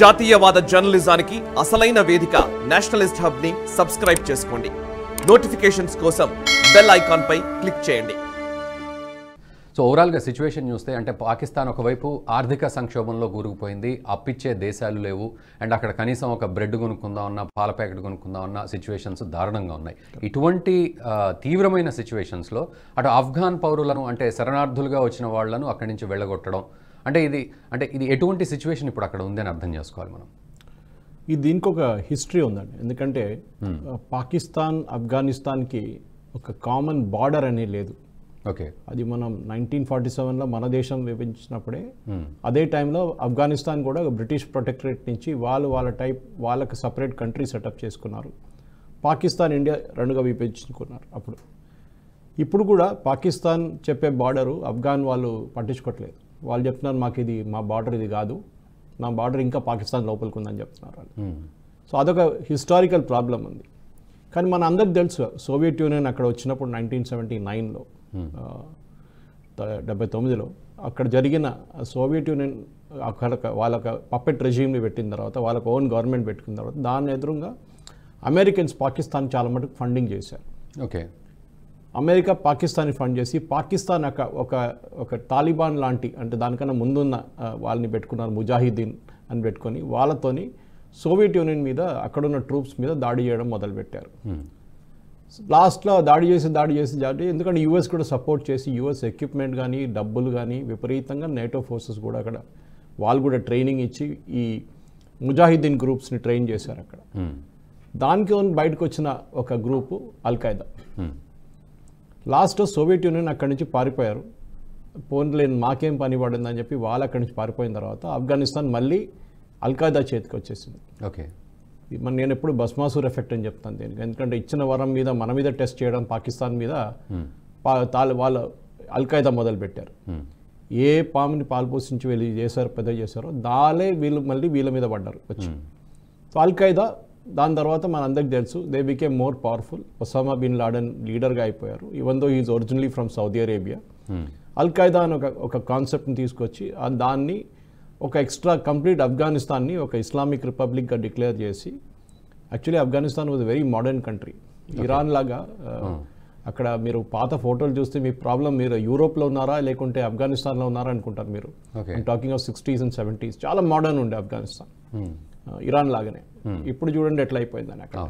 జాతీయవాద జర్నలిజానికి అసలైన వేదిక నేషనలిస్ట్ హబ్ ని సబ్స్క్రైబ్ చేసుకోండి నోటిఫికేషన్స్ కోసం బెల్ ఐకాన్ పై క్లిక్ చేయండి సో ఓవరాల్గా సిచ్యువేషన్ చూస్తే అంటే పాకిస్తాన్ ఒకవైపు ఆర్థిక సంక్షోభంలో కూరుకుపోయింది అప్పిచ్చే దేశాలు లేవు అండ్ అక్కడ కనీసం ఒక బ్రెడ్ కొనుక్కుందాం అన్న పాల ప్యాకెట్ కొనుక్కుందాం అన్న సిచ్యువేషన్స్ దారుణంగా ఉన్నాయి ఇటువంటి తీవ్రమైన సిచ్యువేషన్స్లో అటు ఆఫ్ఘాన్ పౌరులను అంటే శరణార్థులుగా వచ్చిన వాళ్లను అక్కడి నుంచి వెళ్ళగొట్టడం అంటే ఇది అంటే ఇది ఎటువంటి సిచ్యువేషన్ ఇప్పుడు అక్కడ ఉందని అర్థం చేసుకోవాలి మనం ఇది దీనికి ఒక హిస్టరీ ఉందండి ఎందుకంటే hmm. పాకిస్తాన్ ఆఫ్ఘనిస్తాన్కి ఒక కామన్ బార్డర్ అనేది లేదు ఓకే అది మనం నైన్టీన్ ఫార్టీ సెవెన్లో మన దేశం విభజించినప్పుడే hmm. అదే టైంలో ఆఫ్ఘనిస్తాన్ కూడా బ్రిటిష్ ప్రొటెక్టరేట్ నుంచి వాళ్ళు వాళ్ళ టైప్ వాళ్ళకి సపరేట్ కంట్రీ సెటప్ చేసుకున్నారు పాకిస్తాన్ ఇండియా రెండుగా విభజించుకున్నారు అప్పుడు ఇప్పుడు కూడా పాకిస్తాన్ చెప్పే బార్డరు ఆఫ్ఘాన్ వాళ్ళు పట్టించుకోవట్లేదు వాళ్ళు చెప్తున్నారు మాకు ఇది మా బార్డర్ ఇది కాదు మా బార్డర్ ఇంకా పాకిస్తాన్ లోపలికి ఉందని చెప్తున్నారు వాళ్ళు hmm. సో అదొక హిస్టారికల్ ప్రాబ్లం ఉంది కానీ మన అందరికి తెలుసు సోవియట్ యూనియన్ అక్కడ వచ్చినప్పుడు నైన్టీన్ సెవెంటీ నైన్లో డెబ్బై తొమ్మిదిలో అక్కడ జరిగిన సోవియట్ యూనియన్ అక్కడ వాళ్ళకి పప్పెట్ రెజీమ్ని పెట్టిన తర్వాత వాళ్ళకి ఓన్ గవర్నమెంట్ పెట్టుకున్న తర్వాత దాని ఎదురుగా అమెరికన్స్ పాకిస్తాన్ చాలా మటుకు ఫండింగ్ చేశారు ఓకే అమెరికా పాకిస్తాన్ని ఫండ్ చేసి పాకిస్తాన్ ఒక ఒక ఒక తాలిబాన్ లాంటి అంటే దానికన్నా ముందున్న వాళ్ళని పెట్టుకున్నారు ముజాహిద్దీన్ అని పెట్టుకొని వాళ్ళతోని సోవియట్ యూనియన్ మీద అక్కడున్న ట్రూప్స్ మీద దాడి చేయడం మొదలుపెట్టారు లాస్ట్లో దాడి చేసి దాడి చేసి దాడి ఎందుకంటే యూఎస్ కూడా సపోర్ట్ చేసి యుఎస్ ఎక్విప్మెంట్ కానీ డబ్బులు కానీ విపరీతంగా నేటో ఫోర్సెస్ కూడా అక్కడ వాళ్ళు కూడా ట్రైనింగ్ ఇచ్చి ఈ ముజాహిద్దీన్ గ్రూప్స్ని ట్రైన్ చేశారు అక్కడ దానికి బయటకు వచ్చిన ఒక group al Qaeda last Soviet Union అక్కడి నుంచి పారిపోయారు పోన్లేని మాకేం పని పడిందని చెప్పి వాళ్ళు అక్కడి నుంచి పారిపోయిన తర్వాత ఆఫ్ఘనిస్తాన్ మళ్ళీ అల్ఖాయిదా చేతికి వచ్చేసింది ఓకే మన నేను ఎప్పుడు భస్మాసూర్ ఎఫెక్ట్ అని చెప్తాను దీనికి ఎందుకంటే ఇచ్చిన వరం మీద మన మీద టెస్ట్ చేయడం పాకిస్తాన్ మీద తాలి వాళ్ళు అల్ఖాయిదా మొదలుపెట్టారు ఏ పాముని పోషించి వీళ్ళు చేశారు పెద్ద చేశారో దాలే వీళ్ళు మళ్ళీ వీళ్ళ మీద పడ్డారు వచ్చి అల్ఖాయిదా దాని తర్వాత మనందరికి తెలుసు they became more powerful Osama bin Laden లీడర్గా అయిపోయారు even though is originally from Saudi Arabia al Qaeda అని ఒక ఒక కాన్సెప్ట్ని తీసుకొచ్చి దాన్ని ఒక ఎక్స్ట్రా కంప్లీట్ ఆఫ్ఘనిస్తాన్ని ఒక ఇస్లామిక్ రిపబ్లిక్గా డిక్లేర్ చేసి actually Afghanistan was very modern country Iran లాగా hmm. అక్కడ మీరు పాత ఫోటోలు చూస్తే మీ ప్రాబ్లం మీరు యూరోప్లో ఉన్నారా లేకుంటే ఆఫ్ఘనిస్తాన్లో ఉన్నారా అనుకుంటారు మీరు talking of sixties and seventies చాలా మోడర్న్ ఉండే ఆఫ్ఘనిస్తాన్ ఇరాన్ లాగానే hmm. ఇప్పుడు చూడండి ఎట్లా అయిపోయిందని అక్కడ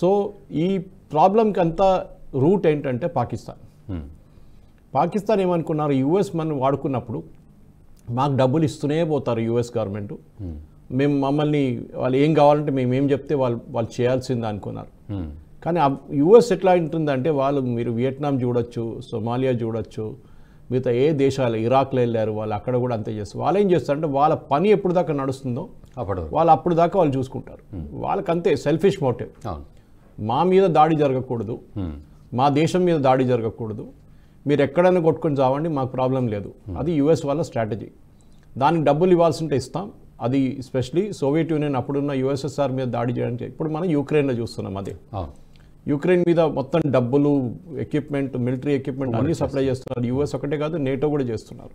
సో ఈ ప్రాబ్లంకి అంతా రూట్ ఏంటంటే పాకిస్తాన్ hmm. పాకిస్తాన్ ఏమనుకున్నారు యుఎస్ మనం వాడుకున్నప్పుడు మాకు డబ్బులు ఇస్తూనే పోతారు యుఎస్ గవర్నమెంట్ hmm. మేము మమ్మల్ని వాళ్ళు ఏం కావాలంటే మేము ఏం చెప్తే వాళ్ళు వాళ్ళు చేయాల్సిందే అనుకున్నారు కానీ యుఎస్ ఎట్లా ఉంటుందంటే వాళ్ళు మీరు వియట్నాం చూడొచ్చు సొమాలియా చూడొచ్చు మిగతా ఏ దేశాలు ఇరాక్లో వెళ్ళారు వాళ్ళు అక్కడ కూడా అంతే చేస్తారు వాళ్ళు ఏం చేస్తారంటే వాళ్ళ పని ఎప్పుడు దాకా నడుస్తుందో అప్పుడు వాళ్ళు అప్పుడు దాకా వాళ్ళు చూసుకుంటారు వాళ్ళకంతే సెల్ఫిష్ మోటివ్ మా మీద దాడి జరగకూడదు మా దేశం మీద దాడి జరగకూడదు మీరు ఎక్కడైనా కొట్టుకొని చావండి మాకు ప్రాబ్లం లేదు అది యుఎస్ వాళ్ళ స్ట్రాటజీ దానికి డబ్బులు ఇవ్వాల్సి ఉంటే ఇస్తాం అది ఎస్పెషలీ సోవియట్ యూనియన్ అప్పుడున్న యుఎస్ఎస్ఆర్ మీద దాడి చేయడానికి ఇప్పుడు మనం యూక్రెయిన్లో చూస్తున్నాం అదే యుక్రెయిన్ మీద మొత్తం డబ్బులు ఎక్విప్మెంట్ మిలిటరీ ఎక్విప్మెంట్ అన్ని సప్లై చేస్తున్నారు యుఎస్ ఒకటే కాదు నేటో కూడా చేస్తున్నారు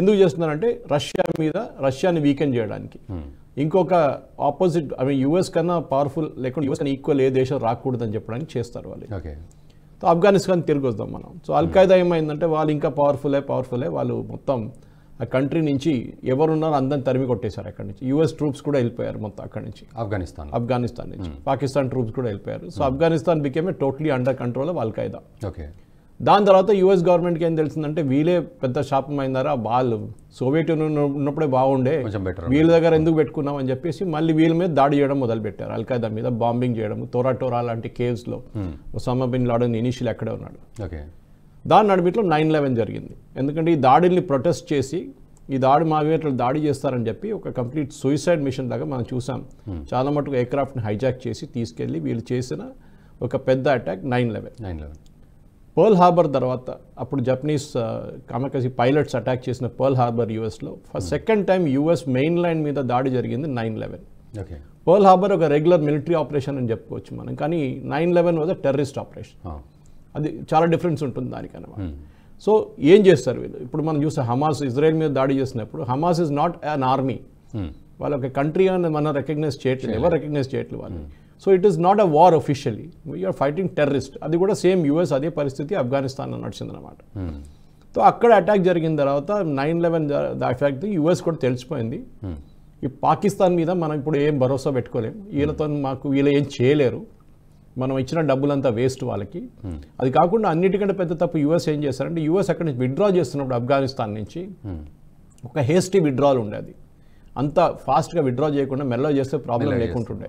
ఎందుకు చేస్తున్నారంటే రష్యా మీద రష్యాని వీకెన్ చేయడానికి hmm. ఇంకొక ఆపోజిట్ ఐ మీన్ యుఎస్ కన్నా పవర్ఫుల్ లేకుండా యూఎస్ కన్నా ఈక్వల్ ఏ దేశం రాకూడదని చెప్పడానికి చేస్తారు వాళ్ళు సో ఆఫ్ఘనిస్తాన్ తిరిగి వద్దాం మనం సో అల్ఖైదా hmm. ఏమైందంటే వాళ్ళు ఇంకా పవర్ఫులే పవర్ఫులే వాళ్ళు మొత్తం ఆ కంట్రీ నుంచి ఎవరున్నారో అందరిని తరిమి కొట్టేశారు అక్కడి నుంచి యూఎస్ ట్రూప్స్ కూడా వెళ్ళిపోయారు మొత్తం అక్కడి నుంచి ఆఫ్ఘనిస్తాన్ ఆఫ్ఘనిస్తాన్ నుంచి పాకిస్తాన్ hmm. ట్రూప్స్ కూడా వెళ్ళిపోయారు so Afghanistan became totally under control of al Qaeda okay దాని తర్వాత యుఎస్ గవర్నమెంట్కి ఏం తెలిసిందంటే వీళ్ళే పెద్ద శాపం అయిందారా వాళ్ళు సోవియట్ యూనియన్ ఉన్నప్పుడే బాగుండే వీళ్ళ దగ్గర ఎందుకు పెట్టుకున్నాం అని చెప్పేసి మళ్ళీ వీళ్ళ మీద దాడి చేయడం మొదలుపెట్టారు అల్ఖాయిదా మీద బాంబింగ్ చేయడం తోరా టోరా లాంటి కేవ్స్లో ఒసామా బిన్ లాడన్ ఇనిషియల్ ఎక్కడే ఉన్నాడు దాని నడిపిట్లో నైన్ లెవెన్ జరిగింది ఎందుకంటే ఈ దాడిని ప్రొటెస్ట్ చేసి ఈ దాడి మా ఇట్లా దాడి చేస్తారని చెప్పి ఒక కంప్లీట్ సూసైడ్ మిషన్ లాగా మనం చూసాం చాలా మటుకు క్రాఫ్ట్ని హైజాక్ చేసి తీసుకెళ్ళి వీళ్ళు చేసిన ఒక పెద్ద attack nine eleven nine eleven Pearl Harbor తర్వాత అప్పుడు జపనీస్ కామకసి పైలట్స్ అటాక్ చేసిన పర్ల్ హార్బర్ యుఎస్లో first hmm. Second time US main line మీద దాడి జరిగింది నైన్ లెవెన్ పర్ల్ హార్బర్ ఒక రెగ్యులర్ మిలిటరీ ఆపరేషన్ అని చెప్పుకోవచ్చు మనం కానీ nine eleven was terrorist operation అది చాలా డిఫరెన్స్ ఉంటుంది దానికన్నా hmm. సో ఏం చేస్తారు వీళ్ళు ఇప్పుడు మనం చూస్తే హమాస్ ఇజ్రాయెల్ మీద దాడి చేసినప్పుడు Hamas is not an army hmm. వాళ్ళ ఒక కంట్రీ అని మనం రికగ్నైజ్ చేయట్లేదు ఎవరు రికగ్నైజ్ చేయట్లేదు వాళ్ళు so it is not a war officially we are fighting terrorist అది కూడా సేమ్ యూఎస్ అదే పరిస్థితి ఆఫ్ఘనిస్తాన్ నడిచింది నడిచిందనమాట సో అక్కడ అటాక్ జరిగిన తర్వాత నైన్ లెవెన్ అటాక్ యూఎస్ కూడా తెలిసిపోయింది ఈ పాకిస్తాన్ మీద మనం ఇప్పుడు ఏం భరోసా పెట్టుకోలేము వీళ్ళతో మాకు వీళ్ళు ఏం చేయలేరు మనం ఇచ్చిన డబ్బులంతా వేస్ట్ వాళ్ళకి అది కాకుండా అన్నిటికంటే పెద్ద తప్పు యూఎస్ ఏం చేశారంటే యూఎస్ అక్కడ నుంచి విత్డ్రా చేస్తున్నప్పుడు ఆఫ్ఘనిస్తాన్ నుంచి ఒక హేస్టీ విత్డ్రాల్ ఉండేది అంత ఫాస్ట్గా విత్డ్రా చేయకుండా మెల్లో చేస్తే ప్రాబ్లం లేకుంటుండే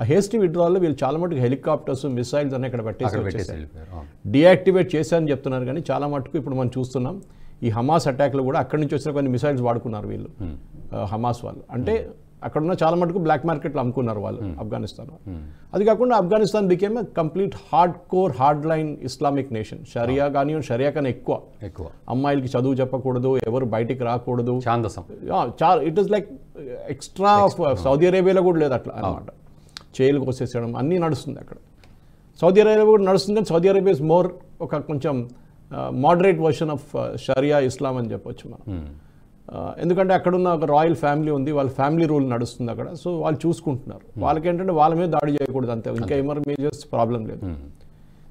ఆ హేస్టీ విడ్రాల్లో వీళ్ళు చాలా మటుకు హెలికాప్టర్స్ మిసైల్స్ అన్నీ ఇక్కడ పెట్టేసి వచ్చేసారు డియాక్టివేట్ చేశారని చెప్తున్నారు కానీ చాలా మటుకు ఇప్పుడు మనం చూస్తున్నాం ఈ హమాస్ అటాక్లో కూడా అక్కడి నుంచి వచ్చిన కొన్ని మిసైల్స్ వాడుకున్నారు వీళ్ళు హమాస్ వాళ్ళు అంటే అక్కడ ఉన్న చాలా మటుకు బ్లాక్ మార్కెట్లో అమ్ముకున్నారు వాళ్ళు ఆఫ్ఘనిస్తాన్ అది కాకుండా Afghanistan became complete hardcore hard line Islamic nation షరియా కానీ షరియా కానీ ఎక్కువ ఎక్కువ అమ్మాయిలకి చదువు చెప్పకూడదు ఎవరు బయటికి రాకూడదు it is like extra Saudi అరేబియాలో కూడా లేదు అట్లా అనమాట చేయలు కోసేసేయడం అన్నీ నడుస్తుంది అక్కడ సౌదీ అరేబియా కూడా నడుస్తుంది కానీ సౌదీ అరేబియా ఇస్ మోర్ ఒక కొంచెం మోడరేట్ వర్షన్ ఆఫ్ షరియా ఇస్లాం అని చెప్పొచ్చు మనం hmm. ఎందుకంటే అక్కడున్న ఒక రాయల్ ఫ్యామిలీ ఉంది వాళ్ళ ఫ్యామిలీ రూల్ నడుస్తుంది అక్కడ సో వాళ్ళు చూసుకుంటున్నారు hmm. వాళ్ళకేంటంటే వాళ్ళ మీద దాడి చేయకూడదు అంతే ఇంకా ఏమర్ మేజర్స్ ప్రాబ్లం లేదు hmm.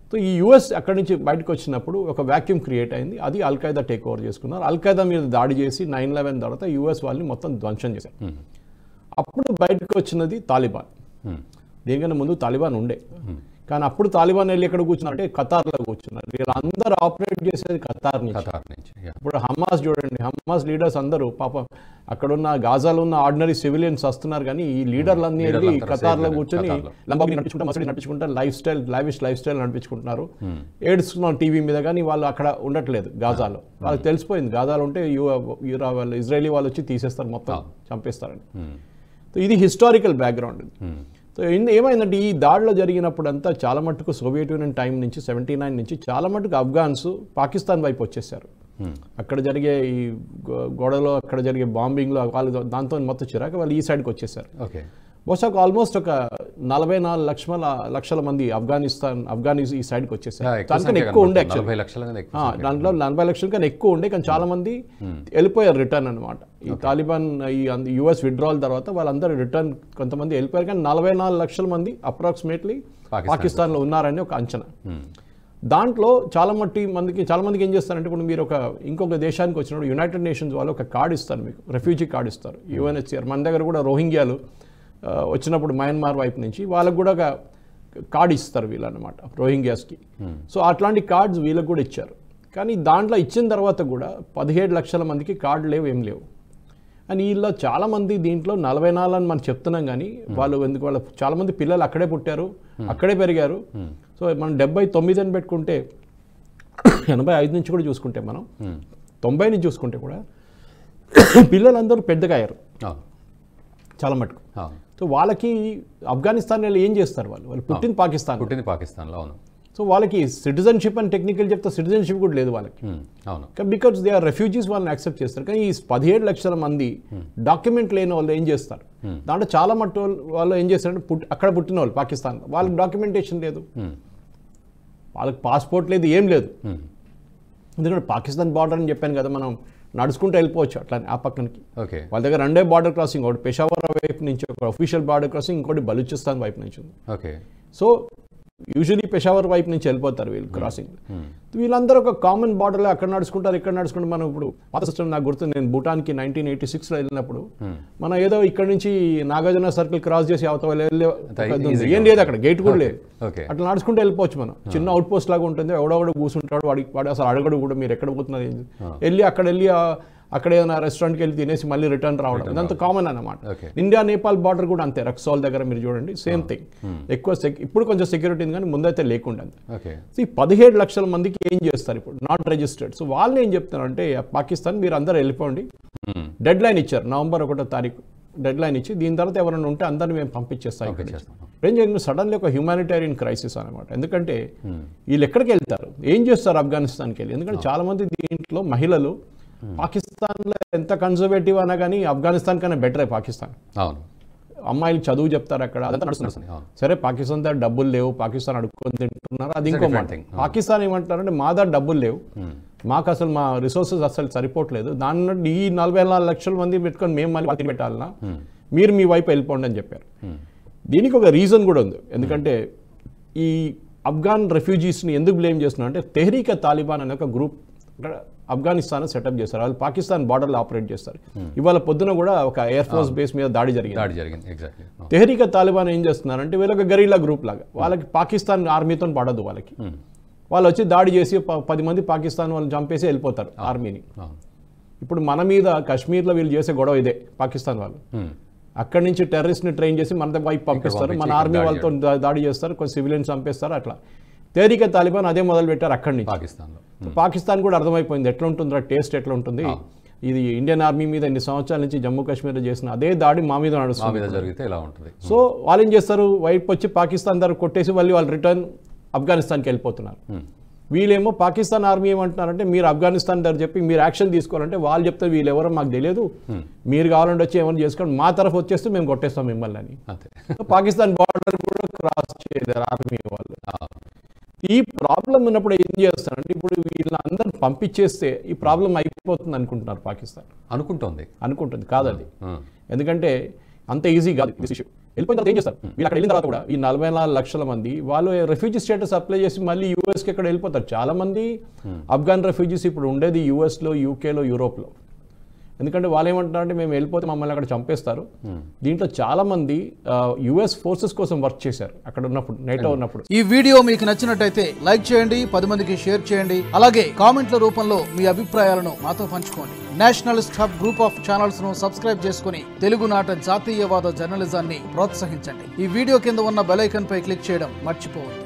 సో ఈ యుఎస్ అక్కడి నుంచి బయటకు వచ్చినప్పుడు ఒక వ్యాక్యూమ్ క్రియేట్ అయింది అది అల్ఖైదా టేక్ ఓవర్ చేసుకున్నారు అల్ఖైదా మీద దాడి చేసి నైన్ లెవెన్ తర్వాత యుఎస్ వాళ్ళని మొత్తం ధ్వంసం చేశారు అప్పుడు బయటకు వచ్చినది తాలిబాన్ దీనికన్నా ముందు తాలిబాన్ ఉండే కానీ అప్పుడు తాలిబాన్ వెళ్ళి ఎక్కడ కూర్చున్నారంటే ఖతార్లో కూర్చున్నారు వీళ్ళందరూ ఆపరేట్ చేసేది ఖతార్ నుంచి ఇప్పుడు హమాస్ చూడండి హమాస్ లీడర్స్ అందరూ పాపం అక్కడున్న గాజాలో ఉన్న ఆర్డినరీ సివిలియన్స్ వస్తున్నారు కానీ ఈ లీడర్లన్నీ వెళ్ళి ఖతార్లో కూర్చొని లంబాబీ నడుచుకుంటా మసడి lifestyle lavish lifestyle నడిపించుకుంటున్నారు ఏడుస్తున్నారు టీవీ మీద కానీ వాళ్ళు అక్కడ ఉండట్లేదు గాజాలో వాళ్ళకి తెలిసిపోయింది గాజాలు ఉంటే యూరా వాళ్ళు ఇజ్రాయలీ వాళ్ళు వచ్చి తీసేస్తారు మొత్తం చంపేస్తారని ఇది హిస్టారికల్ బ్యాక్గ్రౌండ్ సో ఏమైందంటే ఈ దాడిలో జరిగినప్పుడంతా చాలా మటుకు సోవియట్ యూనియన్ టైం నుంచి సెవెంటీ నైన్ నుంచి చాలా మటుకు అఫ్ఘాన్స్ పాకిస్తాన్ వైపు వచ్చేసారు అక్కడ జరిగే ఈ గోడలో అక్కడ జరిగే బాంబింగ్లో వాళ్ళు దాంతో మొత్తం చిరాక వాళ్ళు ఈ సైడ్కి వచ్చేసారు ఓకే బహుశా ఆల్మోస్ట్ ఒక నలభై నాలుగు లక్షల లక్షల మంది ఆఫ్ఘనిస్తాన్ ఆఫ్ఘనిస్ ఈ సైడ్కి వచ్చేసారు ఎక్కువ ఉండే దాంట్లో నలభై లక్షల కన్నా ఎక్కువ ఉండే కానీ చాలా hmm. మంది hmm. వెళ్ళిపోయారు రిటర్న్ అనమాట ఈ తాలిబాన్ ఈ యుఎస్ విత్డ్రాల్ తర్వాత వాళ్ళందరూ రిటర్న్ కొంతమంది వెళ్ళిపోయారు కానీ నలభై నాలుగు లక్షల మంది అప్రాక్సిమేట్లీ పాకిస్తాన్ లో ఉన్నారని ఒక అంచనా hmm. దాంట్లో చాలా మట్టి మందికి చాలా మందికి ఏం చేస్తారంటే ఇప్పుడు మీరు ఒక ఇంకొక దేశానికి వచ్చినప్పుడు యునైటెడ్ నేషన్స్ వాళ్ళు ఒక కార్డు ఇస్తారు మీకు రెఫ్యూజీ కార్డు ఇస్తారు యూఎన్హెచ్సిఆర్ మన దగ్గర కూడా రోహింగ్యాలు వచ్చినప్పుడు మయన్మార్ వైపు నుంచి వాళ్ళకు కూడా ఒక కార్డ్ ఇస్తారు వీళ్ళనమాట రోహింగ్యాస్కి hmm. సో అట్లాంటి కార్డ్స్ వీళ్ళకు కూడా ఇచ్చారు కానీ దాంట్లో ఇచ్చిన తర్వాత కూడా పదిహేడు లక్షల మందికి కార్డు లేవు ఏం లేవు అని వీళ్ళ చాలామంది దీంట్లో నలభై నాలుగు మనం చెప్తున్నాం కానీ hmm. వాళ్ళు ఎందుకు వాళ్ళ చాలామంది పిల్లలు అక్కడే పుట్టారు hmm. అక్కడే పెరిగారు సో మనం డెబ్బై తొమ్మిది అని పెట్టుకుంటే ఎనభై ఐదు నుంచి కూడా చూసుకుంటే మనం తొంభై నుంచి చూసుకుంటే కూడా పిల్లలందరూ పెద్దగా అయ్యారు చాలా మటుకు సో వాళ్ళకి ఆఫ్ఘనిస్తాన్ వాళ్ళు ఏం చేస్తారు వాళ్ళు వాళ్ళు పుట్టింది పాకిస్తాన్ పుట్టింది పాకిస్తాన్లో అవును సో వాళ్ళకి సిటిజన్షిప్ అని టెక్నికల్ చెప్తే సిటిజన్షిప్ కూడా లేదు వాళ్ళకి అవును బికాజ్ దే ఆర్ రెఫ్యూజీస్ వాళ్ళని యాక్సెప్ట్ చేస్తారు కానీ ఈ పదిహేడు లక్షల మంది డాక్యుమెంట్ లేని వాళ్ళు ఏం చేస్తారు దాంట్లో చాలా మట్టి వాళ్ళు ఏం చేస్తారంటే పుట్టి అక్కడ పుట్టిన వాళ్ళు పాకిస్తాన్ వాళ్ళకి డాక్యుమెంటేషన్ లేదు వాళ్ళకి పాస్పోర్ట్ లేదు ఏం లేదు ఎందుకంటే పాకిస్తాన్ బార్డర్ అని చెప్పాను కదా మనం నడుచుకుంటూ వెళ్ళిపోవచ్చు అట్లా ఆ పక్కనకి ఓకే వాళ్ళ దగ్గర రెండే బార్డర్ క్రాసింగ్ ఒకటి పెషావర్ వైపు నుంచి ఒక అఫీషియల్ బార్డర్ క్రాసింగ్ ఇంకోటి బలూచిస్తాన్ వైపు నుంచి ఉంది ఓకే సో యూజువలీ పెషావర్ వైపు నుంచి వెళ్ళిపోతారు వీళ్ళు క్రాసింగ్ hmm. hmm. వీళ్ళందరూ ఒక కామన్ బార్డర్లో అక్కడ నడుచుకుంటారు ఇక్కడ నడుచుకుంటారు మనం ఇప్పుడు పాత సిస్టమ్ నాకు గుర్తుంది నేను భూటాన్కి నైన్టీన్ ఎయిటీ సిక్స్లో వెళ్ళినప్పుడు hmm. మనం ఏదో ఇక్కడ నుంచి నాగార్జున సర్కిల్ క్రాస్ చేసి అవతల ఏం లేదు అక్కడ గేట్ కూడా లేదు అట్లా నడుచుకుంటూ వెళ్ళిపోవచ్చు మనం చిన్న అవుట్ పోస్ట్ లాగా ఉంటుంది ఎవడో కూడా కూర్చుంటాడు వాడి వాడు అసలు అడగడు కూడా మీరు ఎక్కడ పోతున్నారు వెళ్ళి అక్కడ వెళ్ళి అక్కడ ఏదైనా రెస్టారెంట్కి వెళ్ళి తినేసి మళ్ళీ రిటర్న్ రావడం ఇదంతా కామన్ అనమాట ఇండియా నేపాల్ బార్డర్ కూడా అంతే రక్సాల్ దగ్గర మీరు చూడండి సేమ్ థింగ్ hmm. hmm. ఎక్కువ ఇప్పుడు కొంచెం సెక్యూరిటీ ఉంది కానీ ముందైతే లేకుండా ఈ పదిహేడు లక్షల మందికి ఏం చేస్తారు ఇప్పుడు నాట్ రిజిస్టర్డ్ సో వాళ్ళు ఏం చెప్తున్నారంటే పాకిస్తాన్ మీరు అందరూ వెళ్ళిపోండి డెడ్ hmm. లైన్ ఇచ్చారు నవంబర్ ఒకటో తారీఖు డెడ్ లైన్ ఇచ్చి దీని తర్వాత ఎవరైనా ఉంటే అందరిని మేము పంపించేస్తాం ఏం జరిగింది సడన్లీ ఒక హ్యూమానిటేరియన్ క్రైసిస్ అనమాట ఎందుకంటే వీళ్ళు ఎక్కడికి వెళ్తారు ఏం చేస్తారు ఆఫ్ఘనిస్తాన్కి వెళ్ళి ఎందుకంటే చాలామంది దీంట్లో మహిళలు Hmm. పాకిస్తాన్లో ఎంత కన్జర్వేటివ్ అన్నా కానీ ఆఫ్ఘనిస్తాన్ కన్నా బెటరే పాకిస్తాన్ అవును అమ్మాయిలు చదువు చెప్తారు అక్కడ అదంతా నడుస్తుంది సరే పాకిస్తాన్ దగ్గర డబ్బులు లేవు పాకిస్తాన్ అడుక్కొని తింటున్నారు అది ఇంకో మాట పాకిస్తాన్ ఏమంటారంటే మా దగ్గర డబ్బులు లేవు hmm. మాకు అసలు మా రిసోర్సెస్ అసలు సరిపోవట్లేదు దాని నుండి ఈ నలభై నాలుగు లక్షల మంది పెట్టుకొని మేము మళ్ళీ పెట్టాలన్నా hmm. మీరు మీ వైపు వెళ్ళిపోండి అని చెప్పారు దీనికి ఒక రీజన్ కూడా ఉంది ఎందుకంటే ఈ అఫ్ఘాన్ రెఫ్యూజీస్ని ఎందుకు బ్లేమ్ చేస్తున్నారు అంటే తెహరీక తాలిబాన్ అనే ఒక గ్రూప్ ఆఫ్ఘనిస్తాన్ సెటప్ చేస్తారు వాళ్ళు పాకిస్తాన్ బార్డర్లో ఆపరేట్ చేస్తారు ఇవాళ పొద్దున కూడా ఒక ఎయిర్ ఫోర్స్ బేస్ మీద దాడి జరిగింది దాడి జరిగింది ఎగ్జాక్ట్లీ తెహరీక తాలిబాన్ ఏం చేస్తున్నారంటే వీళ్ళొక గరీలా గ్రూప్ లాగా hmm. వాళ్ళకి పాకిస్తాన్ ఆర్మీతో పడదు వాళ్ళకి hmm. వాళ్ళు వచ్చి దాడి చేసి పది మంది పాకిస్తాన్ వాళ్ళని చంపేసి వెళ్ళిపోతారు ఆర్మీని ఇప్పుడు మన మీద కాశ్మీర్లో వీళ్ళు చేసే గొడవ ఇదే పాకిస్తాన్ వాళ్ళు hmm. అక్కడి నుంచి టెర్రరిస్ట్ని ట్రైన్ చేసి మన వైపు పంపిస్తారు మన ఆర్మీ వాళ్ళతో దాడి చేస్తారు కొంచెం సివిలియన్స్ చంపేస్తారు అట్లా తేరిక తాలిబాన్ అదే మొదలు పెట్టారు అక్కడి నుంచి పాకిస్తాన్లో పాకిస్తాన్ కూడా అర్థమైపోయింది ఎట్లా ఉంటుందో టేస్ట్ ఎట్లా ఉంటుంది ఇది ఇండియన్ ఆర్మీ మీద ఎన్ని సంవత్సరాల నుంచి జమ్మూ కాశ్మీర్ చేసిన అదే దాడి మా మీద నడుస్తుంది జరిగితే ఇలా ఉంటుంది సో వాళ్ళు ఏం చేస్తారు వైపు వచ్చి పాకిస్తాన్ దగ్గర కొట్టేసి మళ్ళీ వాళ్ళు రిటర్న్ ఆఫ్ఘనిస్తాన్కి వెళ్ళిపోతున్నారు వీళ్ళేమో పాకిస్తాన్ ఆర్మీ ఏమంటున్నారంటే మీరు ఆఫ్ఘనిస్తాన్ దగ్గర చెప్పి మీరు యాక్షన్ తీసుకోవాలంటే వాళ్ళు చెప్తే వీళ్ళు ఎవరో మాకు తెలియదు మీరు కావాలంటే వచ్చి ఏమైనా చేసుకోండి మా తరఫు వచ్చేస్తే మేము కొట్టేస్తాం మిమ్మల్ని అని పాకిస్తాన్ బార్డర్ కూడా క్రాస్ చేయలేరు ఆర్మీ వాళ్ళు ఈ ప్రాబ్లం ఉన్నప్పుడు ఏం చేస్తారంటే ఇప్పుడు వీళ్ళందరూ పంపించేస్తే ఈ ప్రాబ్లం అయిపోతుంది అనుకుంటున్నారు పాకిస్తాన్ అనుకుంటుంది అనుకుంటుంది కాదు అది ఎందుకంటే అంత ఈజీ కాదు ఇష్యూ వెళ్ళిపోయిన తర్వాత ఏం చేస్తారు వీళ్ళు అక్కడ వెళ్ళిన తర్వాత కూడా ఈ నలభై నాలుగు లక్షల మంది వాళ్ళు రెఫ్యూజీ స్టేటస్ అప్లై చేసి మళ్ళీ యూఎస్కి ఎక్కడ వెళ్ళిపోతారు చాలామంది ఆఫ్ఘన్ రెఫ్యూజీస్ ఇప్పుడు ఉండేది యూఎస్లో యూకేలో యూరోప్లో ఎందుకంటే వాళ్ళు ఏమంటున్నారంటే మేము వెళ్ళిపోతే మమ్మల్ని అక్కడ చంపేస్తారు దీంట్లో చాలామంది యుఎస్ ఫోర్సెస్ కోసం వర్క్ చేశారు అక్కడ ఉన్నప్పుడు నేటో ఉన్నప్పుడు ఈ వీడియో మీకు నచ్చినట్టయితే లైక్ చేయండి పది మందికి షేర్ చేయండి అలాగే కామెంట్ల రూపంలో మీ అభిప్రాయాలను మాతో పంచుకోండి nationalist hub group of channels ను సబ్స్క్రైబ్ చేసుకుని తెలుగునాట జాతీయవాద జర్నలిజాన్ని ప్రోత్సహించండి ఈ వీడియో కింద ఉన్న బెలైకన్ పై క్లిక్ చేయడం మర్చిపోవద్దు